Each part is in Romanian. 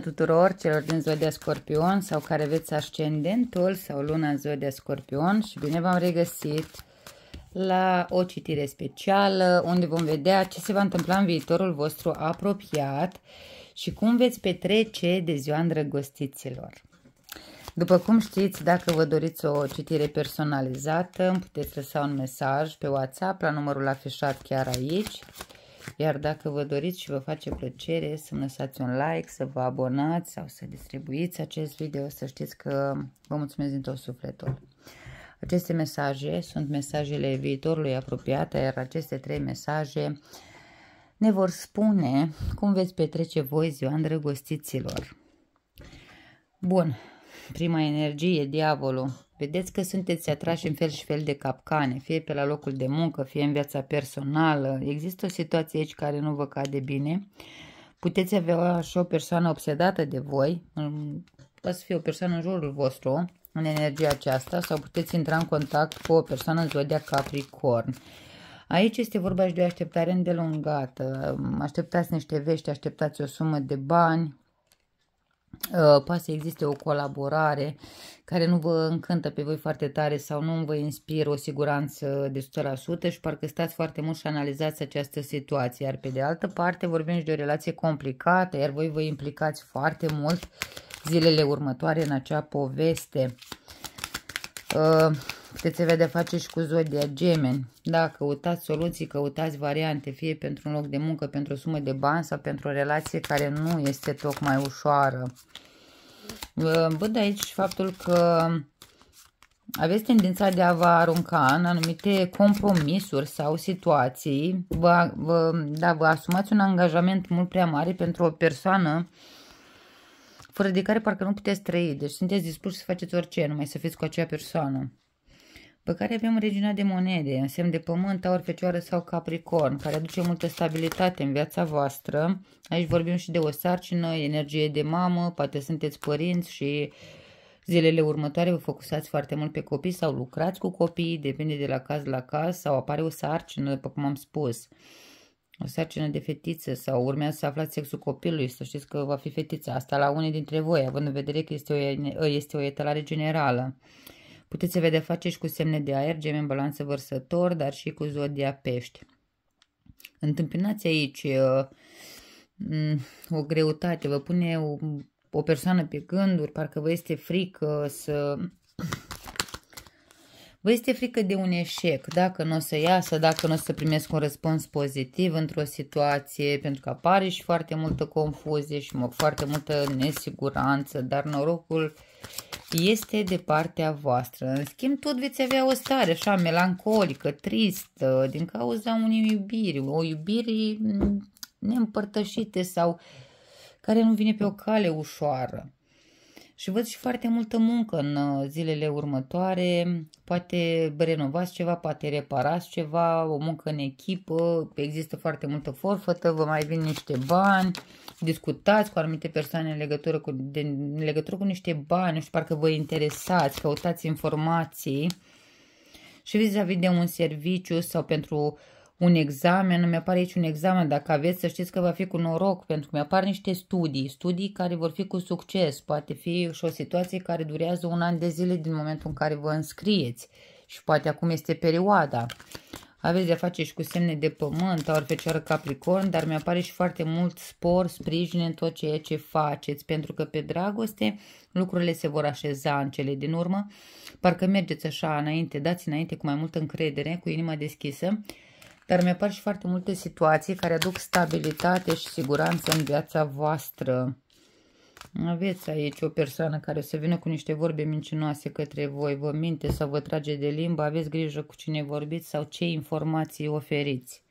tuturor celor din Zodia Scorpion sau care veți ascendentul sau luna în Zodia Scorpion și bine v-am regăsit la o citire specială unde vom vedea ce se va întâmpla în viitorul vostru apropiat și cum veți petrece de ziua îndrăgostiților. După cum știți, dacă vă doriți o citire personalizată, îmi puteți lăsa un mesaj pe WhatsApp la numărul afișat chiar aici iar dacă vă doriți și vă face plăcere să lăsați un like, să vă abonați sau să distribuiți acest video, să știți că vă mulțumesc din tot sufletul. Aceste mesaje sunt mesajele viitorului apropiat, iar aceste trei mesaje ne vor spune cum veți petrece voi ziua îndrăgostiților. Bun, Prima energie, diavolul. Vedeți că sunteți atrași în fel și fel de capcane, fie pe la locul de muncă, fie în viața personală. Există o situație aici care nu vă cade bine. Puteți avea și o persoană obsedată de voi, mm, poate să fie o persoană în jurul vostru, în energia aceasta, sau puteți intra în contact cu o persoană în zodia Capricorn. Aici este vorba și de o așteptare îndelungată. Așteptați niște vești, așteptați o sumă de bani, Uh, poate să existe o colaborare care nu vă încântă pe voi foarte tare sau nu vă inspiră o siguranță de 100% și parcă stați foarte mult și analizați această situație. Iar pe de altă parte vorbim și de o relație complicată, iar voi vă implicați foarte mult zilele următoare în acea poveste. Uh, cât se vede face și cu zodia gemeni. Da, căutați soluții, căutați variante, fie pentru un loc de muncă, pentru o sumă de bani sau pentru o relație care nu este tocmai ușoară. Văd aici faptul că aveți tendința de a vă arunca în anumite compromisuri sau situații, vă, vă, da, vă asumați un angajament mult prea mare pentru o persoană fără de care parcă nu puteți trăi, deci sunteți dispuși să faceți orice, numai să fiți cu acea persoană. După care avem regina de monede, în semn de pământ, aur, fecioară sau capricorn, care aduce multă stabilitate în viața voastră. Aici vorbim și de o sarcină, energie de mamă, poate sunteți părinți și zilele următoare vă focusați foarte mult pe copii sau lucrați cu copii, depinde de la caz la caz, sau apare o sarcină, după cum am spus. O sarcină de fetiță sau urmează să aflați sexul copilului, să știți că va fi fetița asta la unii dintre voi, având în vedere că este o, este o etalare generală. Puteți să vă și cu semne de aer, gemen, balanță, vărsător, dar și cu zodia pești. Întâmpinați aici uh, mm, o greutate, vă pune o, o persoană pe gânduri, parcă vă este frică să Vă este frică de un eșec, dacă nu o să iasă, dacă nu o să primesc un răspuns pozitiv într-o situație, pentru că apare și foarte multă confuzie și foarte multă nesiguranță, dar norocul este de partea voastră. În schimb, tot veți avea o stare așa melancolică, tristă, din cauza unei iubiri, o iubire neîmpărtășite sau care nu vine pe o cale ușoară și văd și foarte multă muncă în uh, zilele următoare, poate renovați ceva, poate reparați ceva, o muncă în echipă, există foarte multă forfătă, vă mai vin niște bani, discutați cu anumite persoane în legătură cu, de, în legătură cu niște bani, nu știu, parcă vă interesați, căutați informații și vis-a-vis -vis de un serviciu sau pentru uh, un examen, mi apare aici un examen, dacă aveți să știți că va fi cu noroc, pentru că mi-apar niște studii, studii care vor fi cu succes, poate fi și o situație care durează un an de zile din momentul în care vă înscrieți și poate acum este perioada. Aveți de-a face și cu semne de pământ, ori fecioară capricorn, dar mi-apare și foarte mult spor, sprijin în tot ceea ce faceți, pentru că pe dragoste lucrurile se vor așeza în cele din urmă. Parcă mergeți așa înainte, dați înainte cu mai multă încredere, cu inima deschisă dar mi apar și foarte multe situații care aduc stabilitate și siguranță în viața voastră. Aveți aici o persoană care să vină cu niște vorbe mincinoase către voi, vă minte sau vă trage de limbă, aveți grijă cu cine vorbiți sau ce informații oferiți.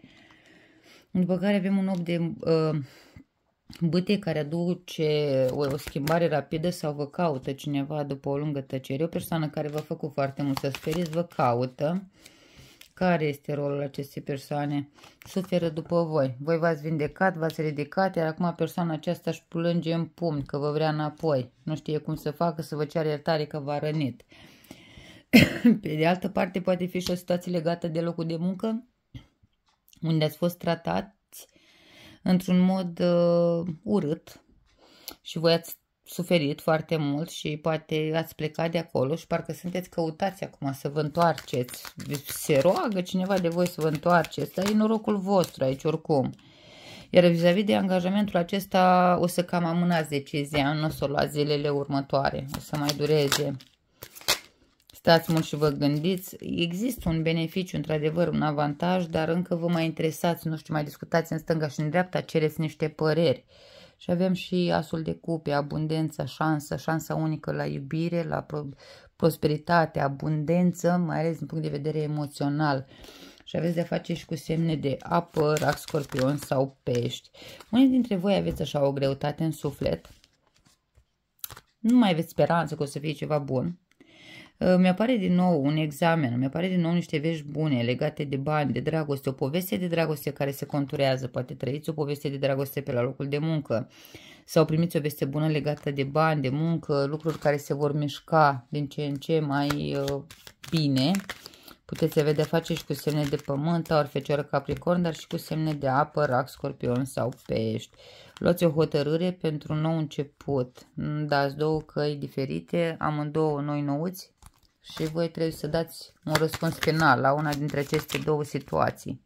După care avem un 8 de uh, bâte care aduce o, o schimbare rapidă sau vă caută cineva după o lungă tăcere. O persoană care v-a făcut foarte mult să speriți, vă caută. Uh, care este rolul acestei persoane? Suferă după voi. Voi v-ați vindecat, v-ați ridicat, iar acum persoana aceasta își plânge în pumn că vă vrea înapoi. Nu știe cum să facă să vă ceară iertare că v-a rănit. Pe de altă parte, poate fi și o situație legată de locul de muncă, unde ați fost tratați într-un mod uh, urât și voi ați suferit foarte mult și poate ați plecat de acolo și parcă sunteți căutați acum să vă întoarceți. Se roagă cineva de voi să vă întoarceți, dar e norocul vostru aici oricum. Iar vis-a-vis -vis de angajamentul acesta o să cam amânați decizia, nu o să o luați zilele următoare, o să mai dureze. Stați mult și vă gândiți, există un beneficiu, într-adevăr, un avantaj, dar încă vă mai interesați, nu știu, mai discutați în stânga și în dreapta, cereți niște păreri. Uh, și avem și asul de cupe, abundență, șansă, șansa unică la iubire, la pro prosperitate, abundență, mai ales din punct de vedere emoțional. Și aveți de face și cu semne de apă, rac, scorpion sau pești. Unii dintre voi aveți așa o greutate în suflet. Nu mai aveți speranță că o să fie ceva bun mi-apare din nou un examen, mi-apare din nou niște vești bune legate de bani, de dragoste, o poveste de dragoste care se conturează, poate trăiți o poveste de dragoste pe la locul de muncă sau primiți o veste bună legată de bani, de muncă, lucruri care se vor mișca din ce în ce mai uh, bine. Puteți avea de face și cu semne de pământ, ori fecioară capricorn, dar și cu semne de apă, rac, scorpion sau pești. Luați o hotărâre pentru un nou început. Dați două căi diferite, amândouă noi nouți, și voi trebuie să dați un răspuns final la una dintre aceste două situații.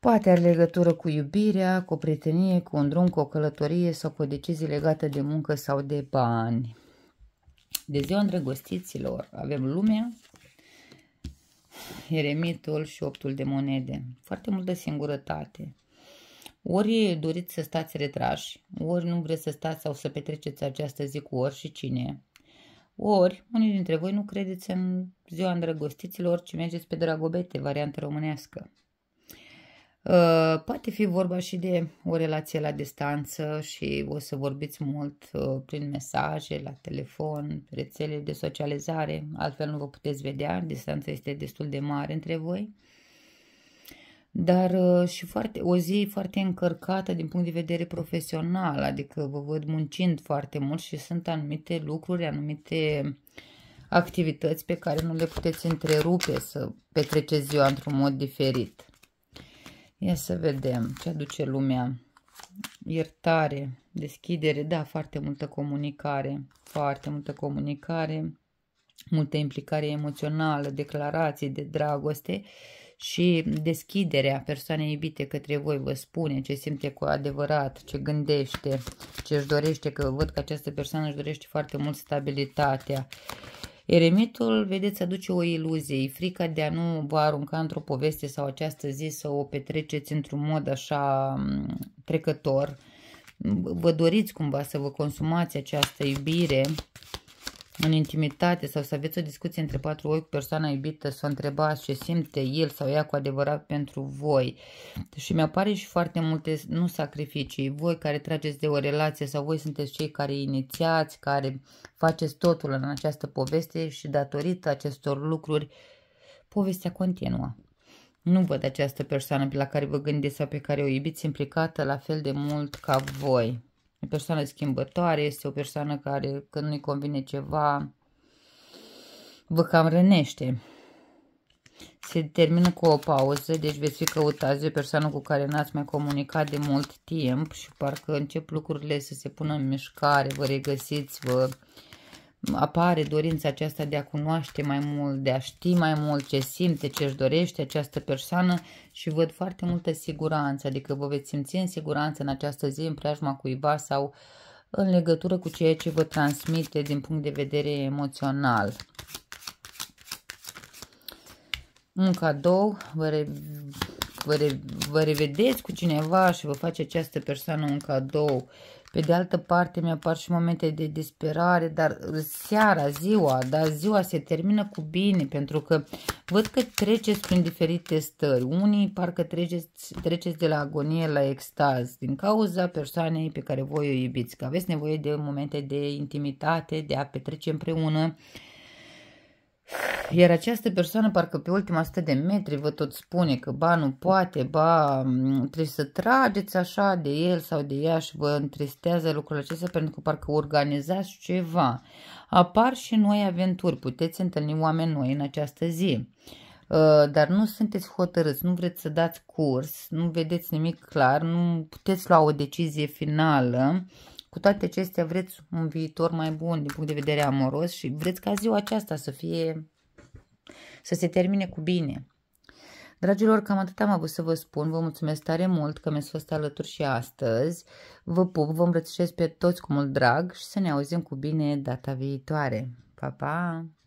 Poate are legătură cu iubirea, cu o prietenie, cu un drum, cu o călătorie sau cu o decizie legată de muncă sau de bani. De ziua îndrăgostiților avem lumea, eremitul și optul de monede. Foarte multă singurătate. Ori doriți să stați retrași, ori nu vreți să stați sau să petreceți această zi cu ori și cine. Ori, unii dintre voi nu credeți în ziua îndrăgostiților, ci mergeți pe dragobete, variantă românească. Uh, poate fi vorba și de o relație la distanță și o să vorbiți mult uh, prin mesaje, la telefon, rețele de socializare, altfel nu vă puteți vedea, distanța este destul de mare între voi dar uh, și foarte, o zi foarte încărcată din punct de vedere profesional, adică vă văd muncind foarte mult și sunt anumite lucruri, anumite activități pe care nu le puteți întrerupe să petreceți ziua într-un mod diferit. Ia să vedem ce aduce lumea. Iertare, deschidere, da, foarte multă comunicare, foarte multă comunicare, multă implicare emoțională, declarații de dragoste și deschiderea persoanei iubite către voi vă spune ce simte cu adevărat, ce gândește, ce își dorește, că văd că această persoană își dorește foarte mult stabilitatea. Eremitul, vedeți, aduce o iluzie, e frica de a nu vă arunca într-o poveste sau această zi să o petreceți într-un mod așa trecător. Vă doriți cumva să vă consumați această iubire în intimitate sau să aveți o discuție între patru ochi cu persoana iubită, să o întrebați ce simte el sau ea cu adevărat pentru voi. Și mi-apare și foarte multe nu sacrificii. Voi care trageți de o relație sau voi sunteți cei care inițiați, care faceți totul în această poveste și datorită acestor lucruri, povestea continuă. Nu văd această persoană pe la care vă gândiți sau pe care o iubiți implicată la fel de mult ca voi o persoană schimbătoare, este o persoană care când nu-i convine ceva vă cam rănește. Se termină cu o pauză, deci veți fi căutați de o persoană cu care n-ați mai comunicat de mult timp și parcă încep lucrurile să se pună în mișcare, vă regăsiți, vă apare dorința aceasta de a cunoaște mai mult, de a ști mai mult ce simte, ce își dorește această persoană și văd foarte multă siguranță, adică vă veți simți în siguranță în această zi în preajma cuiva sau în legătură cu ceea ce vă transmite din punct de vedere emoțional. Un cadou, vă, re, vă, re, vă revedeți cu cineva și vă face această persoană un cadou pe de altă parte mi-apar și momente de desperare, dar seara, ziua, dar ziua se termină cu bine pentru că văd că treceți prin diferite stări. Unii parcă treceți, treceți de la agonie la extaz din cauza persoanei pe care voi o iubiți, că aveți nevoie de momente de intimitate, de a petrece împreună, uh, iar această persoană, parcă pe ultima 100 de metri, vă tot spune că ba nu poate, ba trebuie să trageți așa de el sau de ea și vă întristează lucrurile acestea pentru că parcă organizați ceva. Apar și noi aventuri, puteți întâlni oameni noi în această zi. Uh, dar nu sunteți hotărâți, nu vreți să dați curs, nu vedeți nimic clar, nu puteți lua o decizie finală cu toate acestea vreți un viitor mai bun din punct de vedere amoros și vreți ca ziua aceasta să fie, să se termine cu bine. Dragilor, cam atât am avut să vă spun. Vă mulțumesc tare mult că mi-ați fost alături și astăzi. Vă pup, vă îmbrățișez pe toți cu mult drag și să ne auzim cu bine data viitoare. Pa, pa!